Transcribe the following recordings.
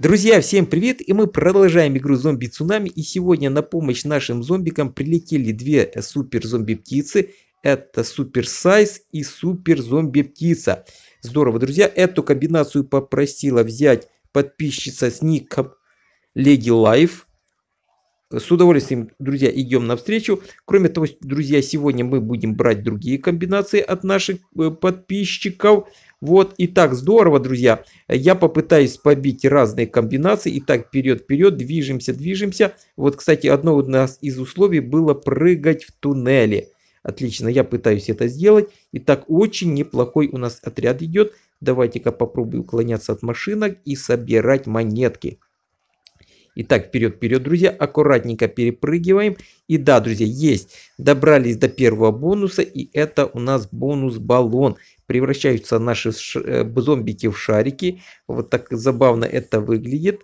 Друзья, всем привет! И мы продолжаем игру зомби цунами. И сегодня на помощь нашим зомбикам прилетели две супер зомби птицы. Это супер сайз и супер зомби птица. Здорово, друзья. Эту комбинацию попросила взять подписчица с ником Леди Лайф. С удовольствием, друзья, идем навстречу. Кроме того, друзья, сегодня мы будем брать другие комбинации от наших э, подписчиков. Вот и так здорово, друзья. Я попытаюсь побить разные комбинации. Итак, вперед, вперед, движемся, движемся. Вот, кстати, одно у нас из условий было прыгать в туннеле. Отлично, я пытаюсь это сделать. Итак, очень неплохой у нас отряд идет. Давайте-ка попробую уклоняться от машинок и собирать монетки. Итак, вперед, вперед, друзья. Аккуратненько перепрыгиваем. И да, друзья, есть. Добрались до первого бонуса. И это у нас бонус баллон превращаются наши э, зомбики в шарики. Вот так забавно это выглядит.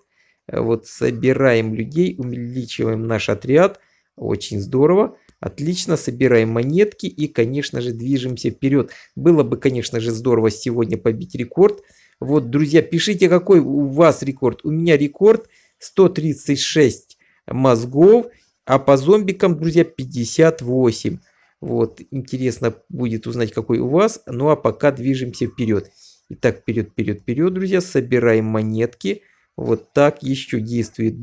Вот собираем людей, увеличиваем наш отряд. Очень здорово. Отлично, собираем монетки и, конечно же, движемся вперед. Было бы, конечно же, здорово сегодня побить рекорд. Вот, друзья, пишите, какой у вас рекорд. У меня рекорд 136 мозгов, а по зомбикам, друзья, 58. Вот, интересно будет узнать, какой у вас. Ну а пока движемся вперед. Итак, вперед, вперед, вперед, друзья. Собираем монетки. Вот так еще действует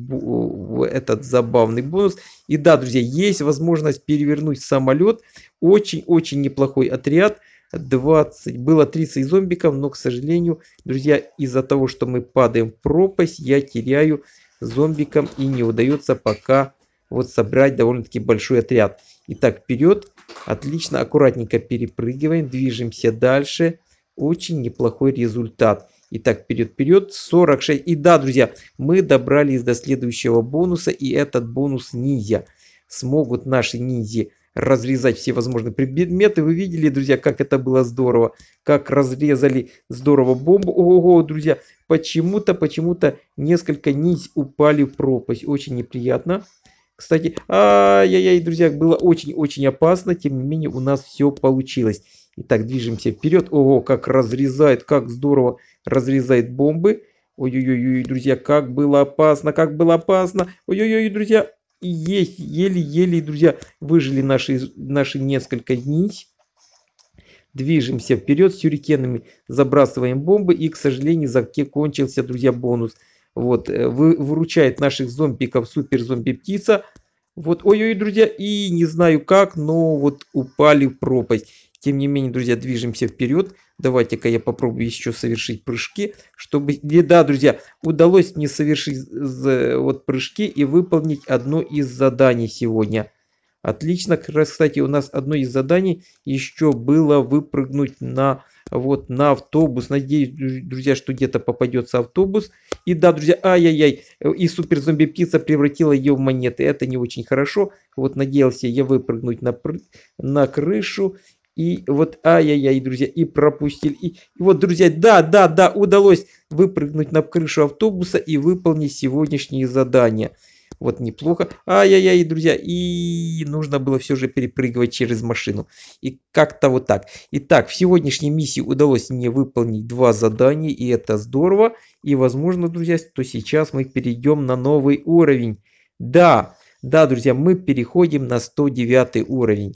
этот забавный бонус. И да, друзья, есть возможность перевернуть самолет. Очень-очень неплохой отряд. 20, было 30 зомбиков, но, к сожалению, друзья, из-за того, что мы падаем в пропасть, я теряю зомбикам и не удается пока вот собрать довольно-таки большой отряд. Итак, вперед. Отлично, аккуратненько перепрыгиваем, движемся дальше. Очень неплохой результат. Итак, вперед-вперед, 46. И да, друзья, мы добрались до следующего бонуса, и этот бонус ниндзя. Смогут наши ниндзя разрезать все возможные предметы. Вы видели, друзья, как это было здорово, как разрезали здорово бомбу. Ого, друзья, почему-то, почему-то несколько ниндзя упали в пропасть. Очень неприятно. Кстати, ай-яй-яй, друзья, было очень-очень опасно, тем не менее у нас все получилось. Итак, движемся вперед. Ого, как разрезает, как здорово разрезает бомбы. Ой-ой-ой, друзья, как было опасно, как было опасно. Ой-ой-ой, друзья, есть, еле-еле, друзья, выжили наши, наши несколько дней. Движемся вперед, с сюрикенами забрасываем бомбы. И, к сожалению, закончился, друзья, бонус. Вот, э, вы, выручает наших зомбиков супер зомби-птица. Вот, ой-ой, друзья, и не знаю как, но вот упали в пропасть. Тем не менее, друзья, движемся вперед. Давайте-ка я попробую еще совершить прыжки, чтобы... Да, друзья, удалось мне совершить вот прыжки и выполнить одно из заданий сегодня. Отлично, как раз, кстати, у нас одно из заданий еще было выпрыгнуть на вот на автобус. Надеюсь, друзья, что где-то попадется автобус. И да, друзья, ай-яй-яй, и супер зомби птица превратила ее в монеты. Это не очень хорошо. Вот надеялся я выпрыгнуть на, на крышу. И вот, ай-яй-яй, друзья, и пропустили. И, и вот, друзья, да, да, да, удалось выпрыгнуть на крышу автобуса и выполнить сегодняшние задания. Вот неплохо. Ай-яй-яй, друзья. И нужно было все же перепрыгивать через машину. И как-то вот так. Итак, в сегодняшней миссии удалось мне выполнить два задания. И это здорово. И возможно, друзья, то сейчас мы перейдем на новый уровень. Да, да, друзья, мы переходим на 109 уровень.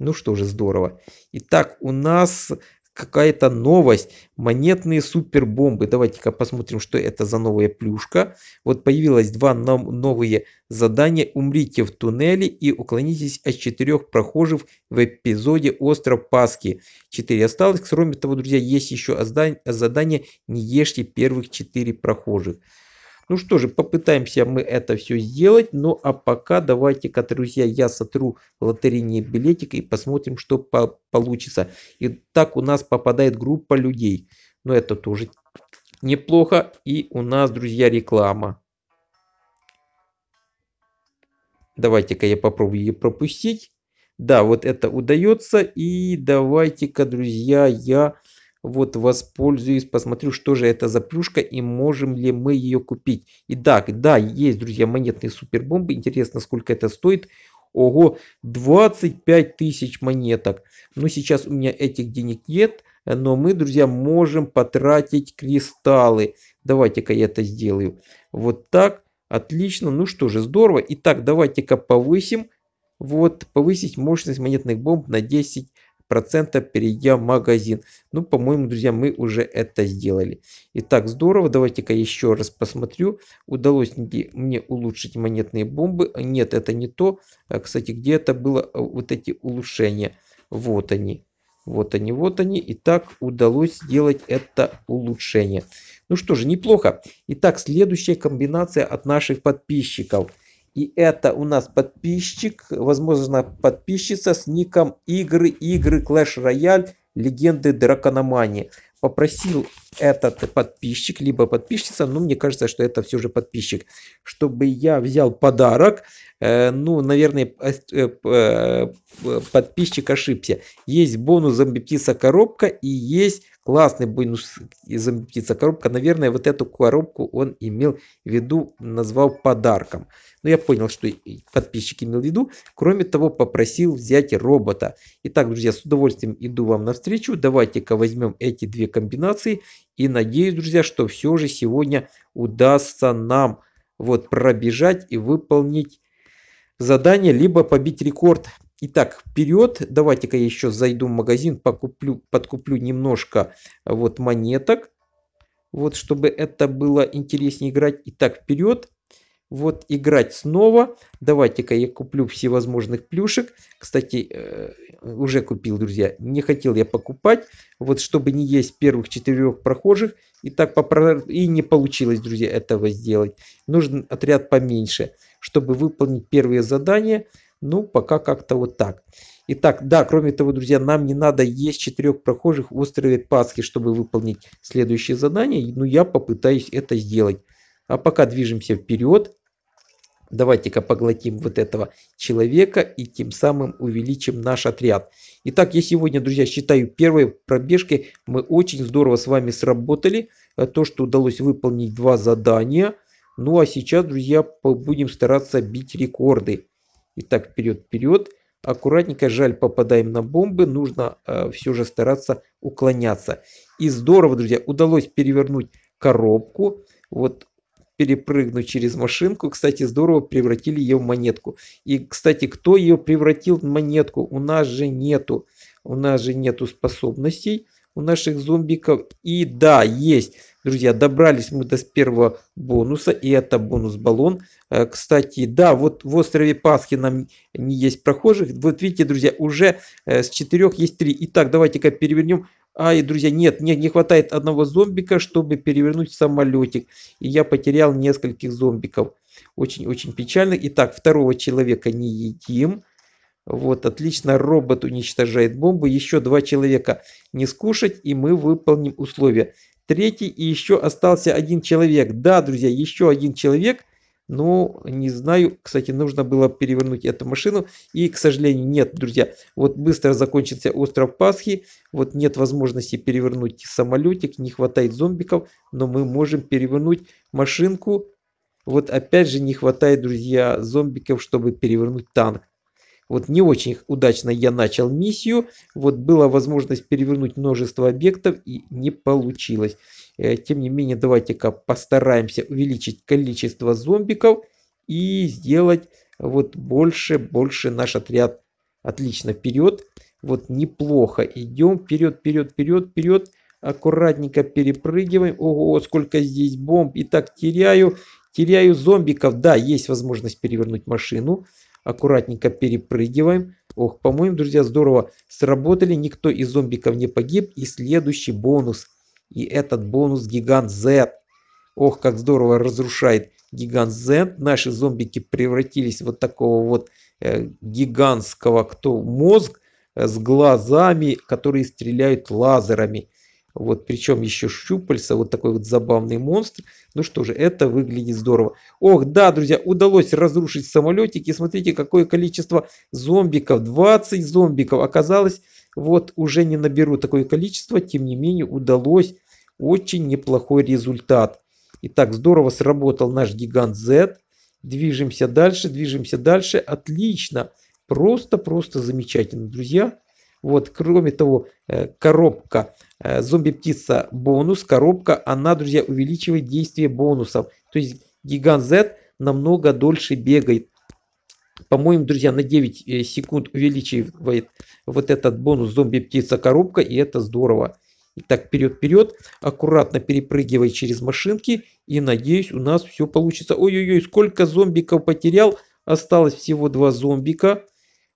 Ну что же, здорово. Итак, у нас какая-то новость. Монетные супербомбы. Давайте-ка посмотрим, что это за новая плюшка. Вот появилось два новые задания. Умрите в туннеле и уклонитесь от четырех прохожих в эпизоде Остров Пасхи. Четыре осталось. Кроме того, друзья, есть еще задание «Не ешьте первых четыре прохожих». Ну что же, попытаемся мы это все сделать. Ну а пока давайте-ка, друзья, я сотру лотерейный билетик и посмотрим, что по получится. И так у нас попадает группа людей. Но ну, это тоже неплохо. И у нас, друзья, реклама. Давайте-ка я попробую ее пропустить. Да, вот это удается. И давайте-ка, друзья, я вот воспользуюсь, посмотрю, что же это за плюшка и можем ли мы ее купить. Итак, да, есть, друзья, монетные супербомбы. Интересно, сколько это стоит. Ого, 25 тысяч монеток. Ну, сейчас у меня этих денег нет, но мы, друзья, можем потратить кристаллы. Давайте-ка я это сделаю. Вот так. Отлично. Ну что же, здорово. Итак, давайте-ка повысим. Вот, повысить мощность монетных бомб на 10 процента, перейдя в магазин. Ну, по-моему, друзья, мы уже это сделали. Итак, здорово. Давайте-ка еще раз посмотрю. Удалось ли мне улучшить монетные бомбы? Нет, это не то. А, кстати, где это было а, вот эти улучшения? Вот они. Вот они, вот они. Итак, удалось сделать это улучшение. Ну что же, неплохо. Итак, следующая комбинация от наших подписчиков – и это у нас подписчик, возможно, подписчица с ником игры, игры Clash Royale, легенды дракономании. Попросил этот подписчик, либо подписчица, но мне кажется, что это все же подписчик, чтобы я взял подарок. Э, ну, наверное, э, э, подписчик ошибся. Есть бонус зомби-птица коробка и есть классный бонус изобретится коробка. Наверное, вот эту коробку он имел в виду, назвал подарком. Но я понял, что подписчик имел в виду. Кроме того, попросил взять робота. Итак, друзья, с удовольствием иду вам навстречу. Давайте-ка возьмем эти две комбинации. И надеюсь, друзья, что все же сегодня удастся нам вот пробежать и выполнить задание, либо побить рекорд Итак, вперед. Давайте-ка я еще зайду в магазин, покуплю, подкуплю немножко э, вот монеток. Вот, чтобы это было интереснее играть. Итак, вперед. Вот, играть снова. Давайте-ка я куплю всевозможных плюшек. Кстати, э, уже купил, друзья. Не хотел я покупать. Вот, чтобы не есть первых четырех прохожих. И так попро... и не получилось, друзья, этого сделать. Нужен отряд поменьше, чтобы выполнить первые задания. Ну, пока как-то вот так. Итак, да, кроме того, друзья, нам не надо есть четырех прохожих в острове Пасхи, чтобы выполнить следующее задание. Но ну, я попытаюсь это сделать. А пока движемся вперед. Давайте-ка поглотим вот этого человека и тем самым увеличим наш отряд. Итак, я сегодня, друзья, считаю первой пробежкой мы очень здорово с вами сработали. Э, то, что удалось выполнить два задания. Ну а сейчас, друзья, будем стараться бить рекорды. И так вперед-вперед. Аккуратненько, жаль, попадаем на бомбы. Нужно э, все же стараться уклоняться. И здорово, друзья, удалось перевернуть коробку. Вот перепрыгнуть через машинку. Кстати, здорово превратили ее в монетку. И, кстати, кто ее превратил в монетку? У нас же нету, у нас же нету способностей у наших зомбиков. И да, есть. Друзья, добрались мы до первого бонуса, и это бонус-баллон. Э, кстати, да, вот в острове Пасхи нам не есть прохожих. Вот видите, друзья, уже э, с четырех есть три. Итак, давайте-ка перевернем. Ай, друзья, нет, нет, не хватает одного зомбика, чтобы перевернуть самолетик. И я потерял нескольких зомбиков. Очень-очень печально. Итак, второго человека не едим. Вот, отлично, робот уничтожает бомбу. Еще два человека не скушать, и мы выполним условия третий и еще остался один человек. Да, друзья, еще один человек. Ну, не знаю. Кстати, нужно было перевернуть эту машину. И, к сожалению, нет, друзья. Вот быстро закончится остров Пасхи. Вот нет возможности перевернуть самолетик. Не хватает зомбиков. Но мы можем перевернуть машинку. Вот опять же не хватает, друзья, зомбиков, чтобы перевернуть танк. Вот не очень удачно я начал миссию. Вот была возможность перевернуть множество объектов и не получилось. Э, тем не менее, давайте-ка постараемся увеличить количество зомбиков и сделать вот больше, больше наш отряд. Отлично, вперед. Вот неплохо идем. Вперед, вперед, вперед, вперед. Аккуратненько перепрыгиваем. Ого, сколько здесь бомб. И так теряю. Теряю зомбиков. Да, есть возможность перевернуть машину аккуратненько перепрыгиваем. Ох, по-моему, друзья, здорово сработали. Никто из зомбиков не погиб. И следующий бонус. И этот бонус гигант Z. Ох, как здорово разрушает гигант Z. Наши зомбики превратились вот такого вот э, гигантского кто мозг э, с глазами, которые стреляют лазерами. Вот, причем еще щупальца, вот такой вот забавный монстр. Ну что же, это выглядит здорово. Ох, да, друзья, удалось разрушить самолетики. Смотрите, какое количество зомбиков. 20 зомбиков. Оказалось, вот уже не наберу такое количество. Тем не менее, удалось очень неплохой результат. Итак, здорово сработал наш гигант Z. Движемся дальше, движемся дальше. Отлично. Просто-просто замечательно, друзья. Вот, кроме того, э, коробка э, зомби-птица бонус, коробка, она, друзья, увеличивает действие бонусов. То есть гигант Z намного дольше бегает. По-моему, друзья, на 9 э, секунд увеличивает вот этот бонус зомби-птица коробка, и это здорово. Итак, вперед-вперед, аккуратно перепрыгивай через машинки, и надеюсь, у нас все получится. Ой-ой-ой, сколько зомбиков потерял, осталось всего два зомбика.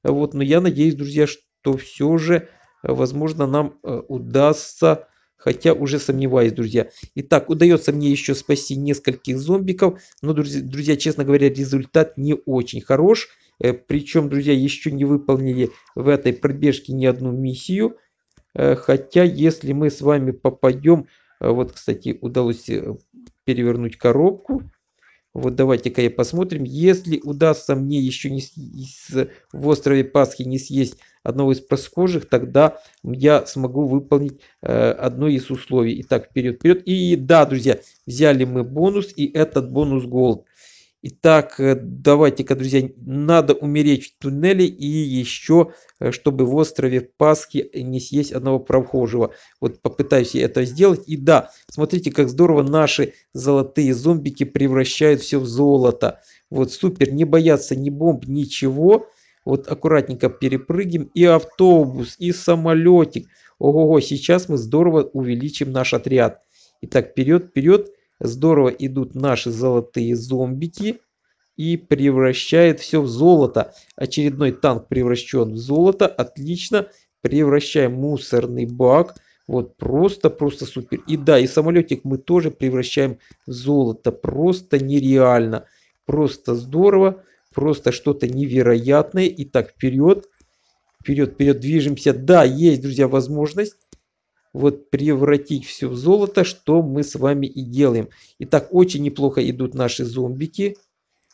Вот, но я надеюсь, друзья, что то все же, э, возможно, нам э, удастся, хотя уже сомневаюсь, друзья. Итак, удается мне еще спасти нескольких зомбиков, но, друзья, честно говоря, результат не очень хорош. Э, Причем, друзья, еще не выполнили в этой пробежке ни одну миссию. Хотя, если мы с вами попадем... Вот, кстати, удалось перевернуть коробку. Вот давайте-ка и посмотрим. Если удастся мне еще не с в острове Пасхи не съесть одного из проскожих, тогда я смогу выполнить э, одно из условий. Итак, вперед, вперед. И да, друзья, взяли мы бонус, и этот бонус голд. Итак, э, давайте-ка, друзья, надо умереть в туннеле и еще, э, чтобы в острове Пасхи не съесть одного прохожего. Вот попытаюсь я это сделать. И да, смотрите, как здорово наши золотые зомбики превращают все в золото. Вот супер, не боятся ни бомб, ничего. Вот аккуратненько перепрыгиваем. И автобус, и самолетик. Ого-го, сейчас мы здорово увеличим наш отряд. Итак, вперед, вперед. Здорово идут наши золотые зомбики и превращает все в золото. Очередной танк превращен в золото. Отлично. Превращаем мусорный бак. Вот просто, просто супер. И да, и самолетик мы тоже превращаем в золото. Просто нереально. Просто здорово. Просто что-то невероятное. Итак, вперед. Вперед, вперед, движемся. Да, есть, друзья, возможность вот превратить все в золото, что мы с вами и делаем. Итак, очень неплохо идут наши зомбики.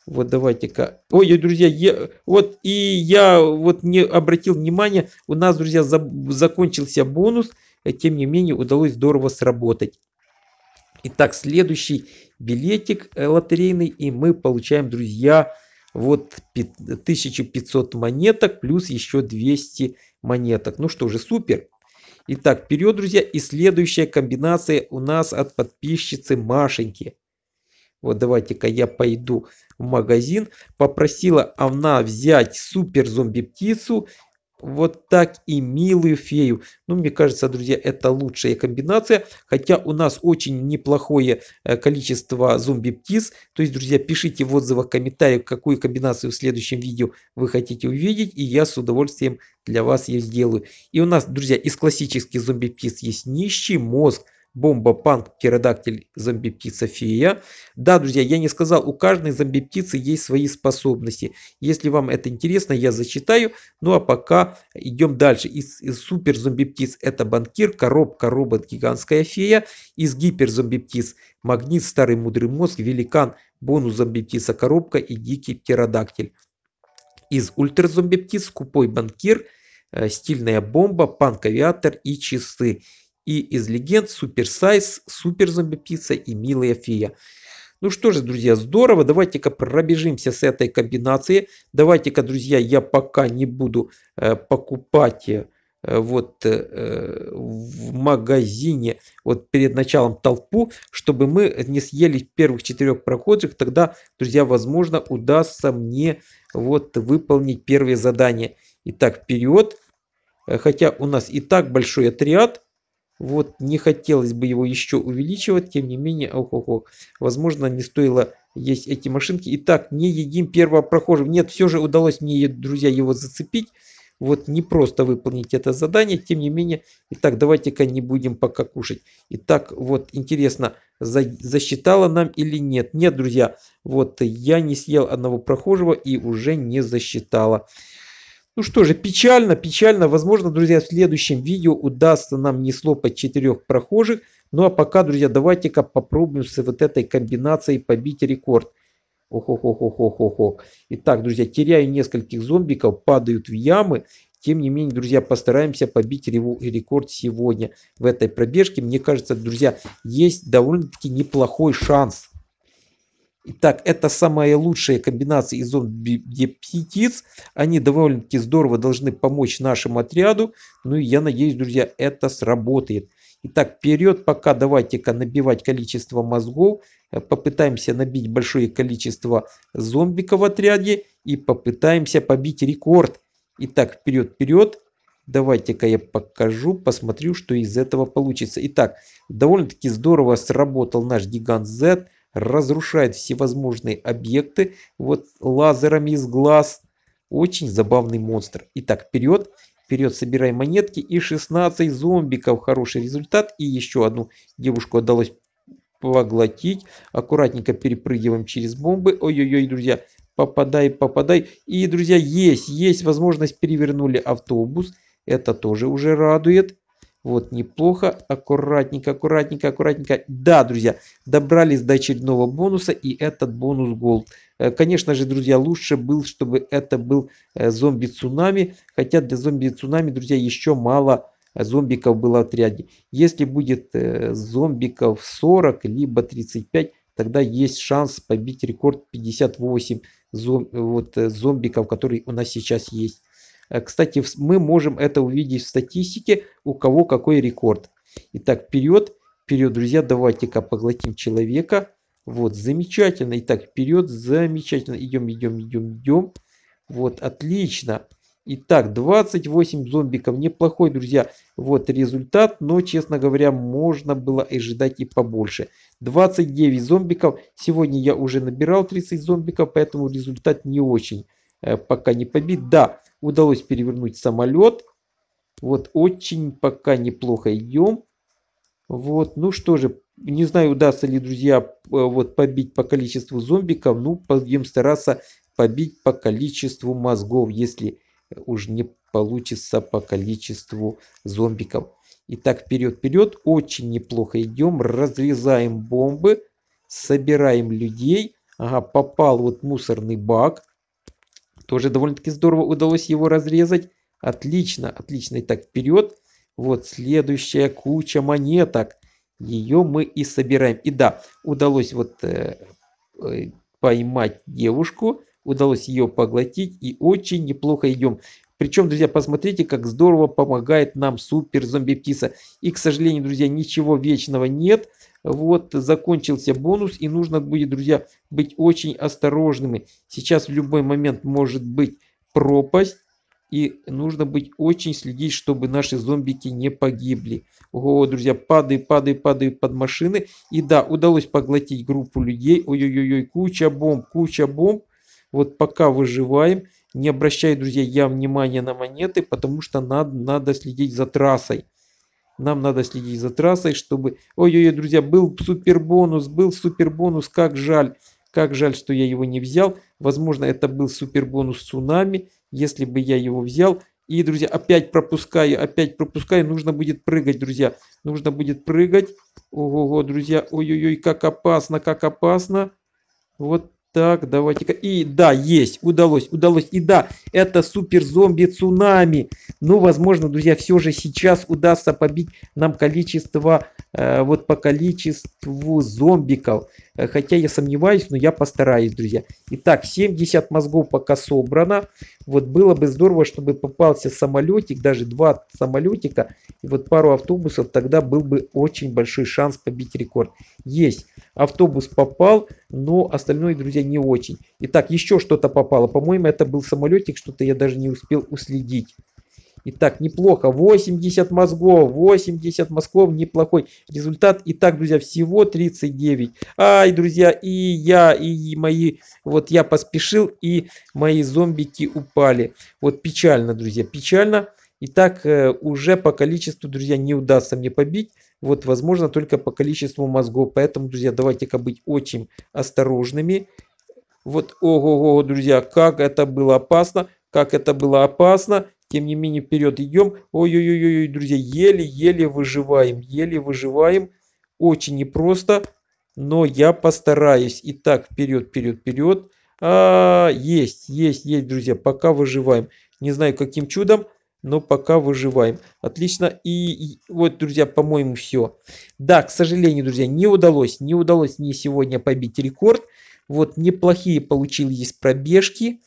Вот давайте-ка. Ой, друзья, я, вот и я вот не обратил внимания, у нас, друзья, за, закончился бонус, э, тем не менее удалось здорово сработать. Итак, следующий билетик э, лотерейный, и мы получаем, друзья, вот 1500 монеток, плюс еще 200 монеток. Ну что же, супер. Итак, вперед, друзья, и следующая комбинация у нас от подписчицы Машеньки. Вот давайте-ка я пойду в магазин. Попросила она взять супер зомби птицу вот так и милую фею. Ну, мне кажется, друзья, это лучшая комбинация. Хотя у нас очень неплохое э, количество зомби-птиц. То есть, друзья, пишите в отзывах, комментариях, какую комбинацию в следующем видео вы хотите увидеть. И я с удовольствием для вас ее сделаю. И у нас, друзья, из классических зомби-птиц есть нищий мозг бомба, панк, птеродактиль, зомби-птица, фея. Да, друзья, я не сказал, у каждой зомби-птицы есть свои способности. Если вам это интересно, я зачитаю. Ну а пока идем дальше. Из, из супер зомби-птиц это банкир, коробка, робот, гигантская фея. Из гипер зомби-птиц магнит, старый мудрый мозг, великан, бонус зомби-птица, коробка и дикий птеродактиль. Из ультра зомби-птиц скупой банкир, э, стильная бомба, панк-авиатор и часы и из легенд Супер Сайз, Супер Зомби Пицца и Милая Фея. Ну что же, друзья, здорово. Давайте-ка пробежимся с этой комбинацией. Давайте-ка, друзья, я пока не буду э, покупать э, вот э, в магазине вот перед началом толпу, чтобы мы не съели первых четырех прохожих, тогда, друзья, возможно, удастся мне вот выполнить первые задания. Итак, вперед. Э, хотя у нас и так большой отряд. Вот не хотелось бы его еще увеличивать, тем не менее, ох ох, возможно, не стоило есть эти машинки. Итак, не едим первого прохожего. Нет, все же удалось мне, друзья, его зацепить. Вот не просто выполнить это задание, тем не менее. Итак, давайте-ка не будем пока кушать. Итак, вот интересно, за, засчитала нам или нет? Нет, друзья, вот я не съел одного прохожего и уже не засчитала. Ну что же, печально, печально. Возможно, друзья, в следующем видео удастся нам не слопать четырех прохожих. Ну а пока, друзья, давайте-ка попробуем с вот этой комбинацией побить рекорд. ох ох ох ох ох ох, Итак, друзья, теряю нескольких зомбиков, падают в ямы. Тем не менее, друзья, постараемся побить рекорд сегодня в этой пробежке. Мне кажется, друзья, есть довольно-таки неплохой шанс. Итак, это самая лучшая комбинация из зомби-птиц. Они довольно-таки здорово должны помочь нашему отряду. Ну и я надеюсь, друзья, это сработает. Итак, вперед, пока давайте-ка набивать количество мозгов. Э, попытаемся набить большое количество зомбиков в отряде. И попытаемся побить рекорд. Итак, вперед, вперед. Давайте-ка я покажу, посмотрю, что из этого получится. Итак, довольно-таки здорово сработал наш гигант Z разрушает всевозможные объекты вот лазерами из глаз. Очень забавный монстр. Итак, вперед, вперед собирай монетки и 16 зомбиков. Хороший результат. И еще одну девушку удалось поглотить. Аккуратненько перепрыгиваем через бомбы. Ой-ой-ой, друзья, попадай, попадай. И, друзья, есть, есть возможность перевернули автобус. Это тоже уже радует. Вот, неплохо. Аккуратненько, аккуратненько, аккуратненько. Да, друзья, добрались до очередного бонуса, и этот бонус голд. Э, конечно же, друзья, лучше был, чтобы это был э, зомби-цунами. Хотя для зомби-цунами, друзья, еще мало э, зомбиков было в отряде. Если будет зомбиков 40, либо 35, тогда есть шанс побить рекорд 58 зом, зомбиков, который у нас сейчас есть. Э, кстати, мы можем это увидеть в статистике, у кого какой рекорд. Итак, вперед, вперед, друзья, давайте-ка поглотим человека. Вот, замечательно. Итак, вперед, замечательно. Идем, идем, идем, идем. Вот, отлично. Итак, 28 зомбиков. Неплохой, друзья, вот результат. Но, честно говоря, можно было ожидать и побольше. 29 зомбиков. Сегодня я уже набирал 30 зомбиков, поэтому результат не очень э, пока не побит. Да, Удалось перевернуть самолет. Вот очень пока неплохо идем. Вот, ну что же, не знаю, удастся ли, друзья, вот побить по количеству зомбиков. Ну, будем стараться побить по количеству мозгов, если э, уж не получится по количеству зомбиков. Итак, вперед-вперед. Очень неплохо идем. Разрезаем бомбы. Собираем людей. Ага, попал вот мусорный бак. Тоже довольно-таки здорово удалось его разрезать. Отлично, отлично. Итак, вперед. Вот следующая куча монеток. Ее мы и собираем. И да, удалось вот э, э, поймать девушку. Удалось ее поглотить. И очень неплохо идем. Причем, друзья, посмотрите, как здорово помогает нам супер зомби-птица. И, к сожалению, друзья, ничего вечного нет вот закончился бонус и нужно будет, друзья, быть очень осторожными. Сейчас в любой момент может быть пропасть. И нужно быть очень следить, чтобы наши зомбики не погибли. Ого, друзья, падай, падай, падай под машины. И да, удалось поглотить группу людей. Ой-ой-ой, куча бомб, куча бомб. Вот пока выживаем. Не обращай, друзья, я внимания на монеты, потому что надо, надо следить за трассой. Нам надо следить за трассой, чтобы... Ой-ой-ой, друзья, был супер бонус, был супер бонус, как жаль. Как жаль, что я его не взял. Возможно, это был супер бонус цунами, если бы я его взял. И, друзья, опять пропускаю, опять пропускаю. Нужно будет прыгать, друзья. Нужно будет прыгать. Ого-го, друзья. Ой-ой-ой, как опасно, как опасно. Вот так, давайте-ка. И да, есть, удалось, удалось. И да, это супер зомби цунами. Но, ну, возможно, друзья, все же сейчас удастся побить нам количество, э, вот по количеству зомбиков. Э, хотя я сомневаюсь, но я постараюсь, друзья. Итак, 70 мозгов пока собрано. Вот было бы здорово, чтобы попался самолетик, даже два самолетика, и вот пару автобусов, тогда был бы очень большой шанс побить рекорд. Есть. Автобус попал, но остальное, друзья, не очень. Итак, еще что-то попало. По-моему, это был самолетик, что-то я даже не успел уследить. Итак, неплохо. 80 мозгов, 80 мозгов, неплохой результат. Итак, друзья, всего 39. Ай, друзья, и я, и мои, вот я поспешил, и мои зомбики упали. Вот печально, друзья, печально. Итак, э, уже по количеству, друзья, не удастся мне побить. Вот, возможно, только по количеству мозгов. Поэтому, друзья, давайте-ка быть очень осторожными. Вот, ого-го, друзья, как это было опасно, как это было опасно. Тем не менее, вперед идем. Ой-ой-ой, друзья, еле-еле выживаем, еле выживаем. Очень непросто, но я постараюсь. Итак, вперед, вперед, вперед. А, есть, есть, есть, друзья, пока выживаем. Не знаю, каким чудом, но пока выживаем. Отлично. И, и вот, друзья, по-моему, все. Да, к сожалению, друзья, не удалось, не удалось мне сегодня побить рекорд. Вот, неплохие получились пробежки.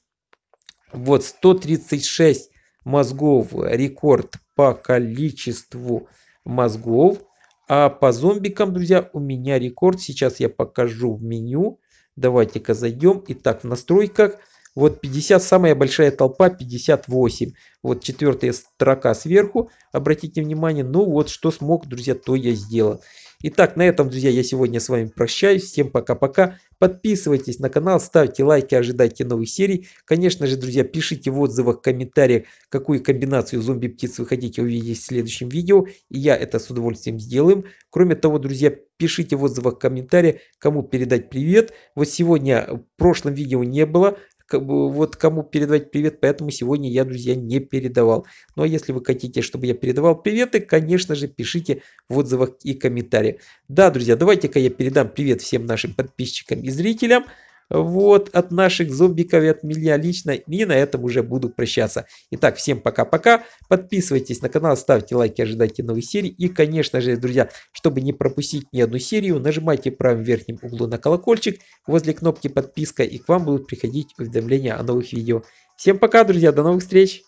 Вот, 136 мозгов э, рекорд по количеству мозгов. А по зомбикам, друзья, у меня рекорд. Сейчас я покажу в меню. Давайте-ка зайдем. Итак, в настройках. Вот 50, самая большая толпа 58. Вот четвертая строка сверху. Обратите внимание. Ну вот, что смог, друзья, то я сделал. Итак, на этом, друзья, я сегодня с вами прощаюсь. Всем пока-пока. Подписывайтесь на канал, ставьте лайки, ожидайте новых серий. Конечно же, друзья, пишите в отзывах, в комментариях, какую комбинацию зомби-птиц вы хотите увидеть в следующем видео. И я это с удовольствием сделаем. Кроме того, друзья, пишите в отзывах, в комментариях, кому передать привет. Вот сегодня в прошлом видео не было вот кому передавать привет, поэтому сегодня я, друзья, не передавал. Но ну, а если вы хотите, чтобы я передавал приветы, конечно же, пишите в отзывах и комментариях. Да, друзья, давайте-ка я передам привет всем нашим подписчикам и зрителям. Вот от наших зубиков и от меня лично. И на этом уже буду прощаться. Итак, всем пока-пока. Подписывайтесь на канал, ставьте лайки, ожидайте новых серий. И, конечно же, друзья, чтобы не пропустить ни одну серию, нажимайте правым верхнем углу на колокольчик возле кнопки подписка и к вам будут приходить уведомления о новых видео. Всем пока, друзья, до новых встреч!